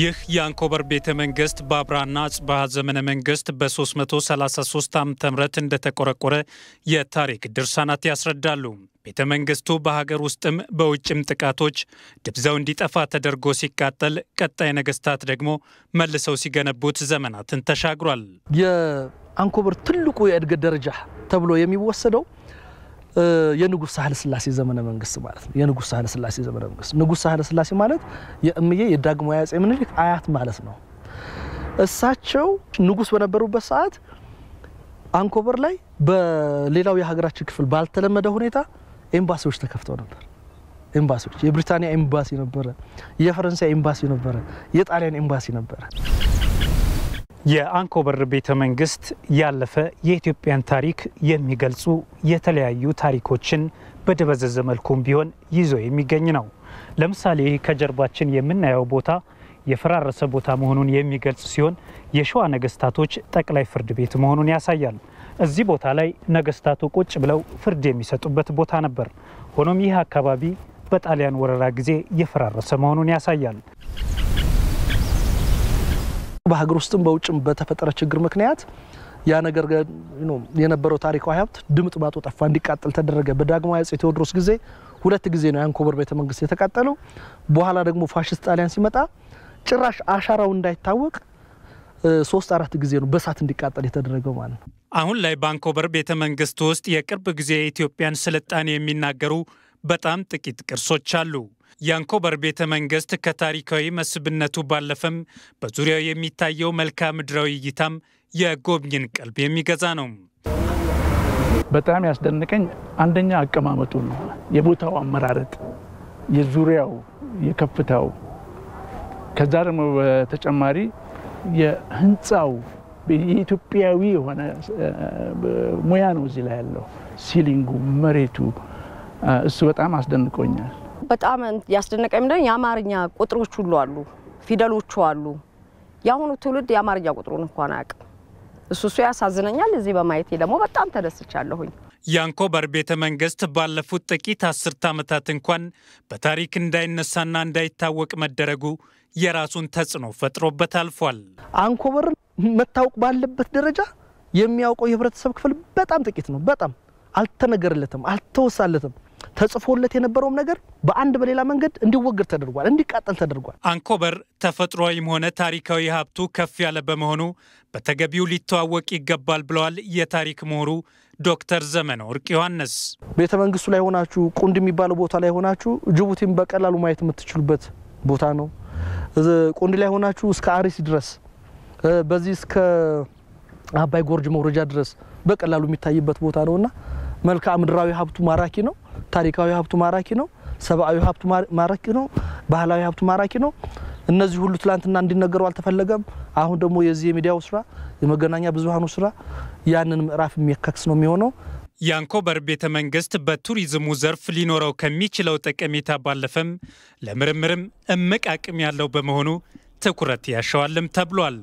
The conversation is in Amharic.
ይህ የአንኮበር ቤተ መንግስት በአብርሃና አጽብሃ ዘመነ መንግስት በ333 ዓ ም እንደተቆረቆረ የታሪክ ድርሳናት ያስረዳሉ። ቤተ መንግስቱ በሀገር ውስጥም በውጭም ጥቃቶች ደብዛው እንዲጠፋ ተደርጎ ሲቃጠል፣ ቀጣይ ነገስታት ደግሞ መልሰው ሲገነቡት ዘመናትን ተሻግሯል። የአንኮበር ትልቁ የእድገት ደረጃ ተብሎ የሚወሰደው የንጉስ ሳህለ ስላሴ ዘመነ መንግስት ማለት ነው። የንጉስ ሳህለ ስላሴ ዘመነ መንግስት ንጉስ ሳህለ ስላሴ ማለት የእምዬ የዳግማዊ አፄ ምኒልክ አያት ማለት ነው። እሳቸው ንጉስ በነበሩበት ሰዓት አንኮበር ላይ በሌላው የሀገራችን ክፍል ባልተለመደ ሁኔታ ኤምባሲዎች ተከፍተው ነበር። ኤምባሲዎች የብሪታንያ ኤምባሲ ነበረ፣ የፈረንሳይ ኤምባሲ ነበረ፣ የጣሊያን ኤምባሲ ነበረ። የአንኮበር ቤተ መንግስት ያለፈ የኢትዮጵያን ታሪክ የሚገልጹ የተለያዩ ታሪኮችን በደበዘዘ መልኩም ቢሆን ይዞ የሚገኝ ነው። ለምሳሌ ከጀርባችን የምናየው ቦታ የፈራረሰ ቦታ መሆኑን የሚገልጽ ሲሆን የሸዋ ነገስታቶች ጠቅላይ ፍርድ ቤት መሆኑን ያሳያል። እዚህ ቦታ ላይ ነገስታቱ ቁጭ ብለው ፍርድ የሚሰጡበት ቦታ ነበር። ሆኖም ይህ አካባቢ በጣሊያን ወረራ ጊዜ የፈራረሰ መሆኑን ያሳያል። በሀገር ውስጥም በውጭም በተፈጠረ ችግር ምክንያት ያ ነገር የነበረው ታሪካዊ ሀብት ድምጥ ማጦ ጠፋ፣ እንዲቃጠል ተደረገ። በዳግማዊ አጼ ቴዎድሮስ ጊዜ ሁለት ጊዜ ነው ያንኮበር ቤተ መንግስት የተቃጠለው። በኋላ ደግሞ ፋሽስት ጣሊያን ሲመጣ ጭራሽ አሻራው እንዳይታወቅ ሶስት አራት ጊዜ ነው በእሳት እንዲቃጠል የተደረገው ማለት ነው። አሁን ላይ ባንኮበር ቤተ መንግስት ውስጥ የቅርብ ጊዜ የኢትዮጵያን ስልጣኔ የሚናገሩ በጣም ጥቂት ቅርሶች አሉ። የአንኮበር ቤተ መንግስት ከታሪካዊ መስህብነቱ ባለፈም በዙሪያው የሚታየው መልክዓ ምድራዊ እይታም የጎብኝን ቀልብ የሚገዛ ነው። በጣም ያስደንቀኝ አንደኛ አቀማመጡ ነው። የቦታው አመራረጥ፣ የዙሪያው፣ የከፍታው ከዛ ደግሞ በተጨማሪ የህንፃው የኢትዮጵያዊ የሆነ ሙያ ነው እዚህ ላይ ያለው ሲሊንጉ፣ መሬቱ እሱ በጣም አስደንቆኛል። በጣም ያስደነቀኝ ምንድን የአማርኛ ቁጥሮች ሁሉ አሉ፣ ፊደሎቹ አሉ። የአሁኑ ትውልድ የአማርኛ ቁጥሩን እንኳን አያውቅም። እሱ እሱ ያሳዝነኛል። እዚህ በማየቴ ደግሞ በጣም ተደስቻለሁኝ። የአንኮበር ቤተ መንግስት ባለፉት ጥቂት አስርት ዓመታት እንኳን በታሪክ እንዳይነሳና እንዳይታወቅ መደረጉ የራሱን ተጽዕኖ ፈጥሮበት አልፏል። አንኮበርን መታወቅ ባለበት ደረጃ የሚያውቀው የህብረተሰብ ክፍል በጣም ጥቂት ነው። በጣም አልተነገርለትም፣ አልተወሳለትም። ተጽፎለት የነበረውም ነገር በአንድ በሌላ መንገድ እንዲወገድ ተደርጓል፣ እንዲቃጠል ተደርጓል። አንኮበር ተፈጥሯዊም ሆነ ታሪካዊ ሀብቱ ከፍ ያለ በመሆኑ በተገቢው ሊተዋወቅ ይገባል ብለዋል የታሪክ ምሁሩ ዶክተር ዘመነ ወርቅ ዮሐንስ። ቤተ መንግስቱ ላይ ሆናችሁ ቁንድ የሚባለው ቦታ ላይ ሆናችሁ ጅቡቲን በቀላሉ ማየት የምትችሉበት ቦታ ነው። ቁንድ ላይ ሆናችሁ እስከ አሪስ ድረስ በዚህ እስከ አባይ ጎርጅ መውረጃ ድረስ በቀላሉ የሚታይበት ቦታ ነውና መልክዓ ምድራዊ ሀብቱ ማራኪ ነው። ታሪካዊ ሀብቱ ማራኪ ነው። ሰብአዊ ሀብቱ ማራኪ ነው። ባህላዊ ሀብቱ ማራኪ ነው። እነዚህ ሁሉ ትላንትና እንዲነገሩ አልተፈለገም። አሁን ደግሞ የዚህ የሚዲያው ስራ የመገናኛ ብዙሃኑ ስራ ያንን ምዕራፍ የሚያካክስ ነው የሚሆነው። የአንኮበር ቤተ መንግስት በቱሪዝሙ ዘርፍ ሊኖረው ከሚችለው ጠቀሜታ ባለፈም ለምርምርም እምቅ አቅም ያለው በመሆኑ ትኩረት ያሻዋልም ተብሏል።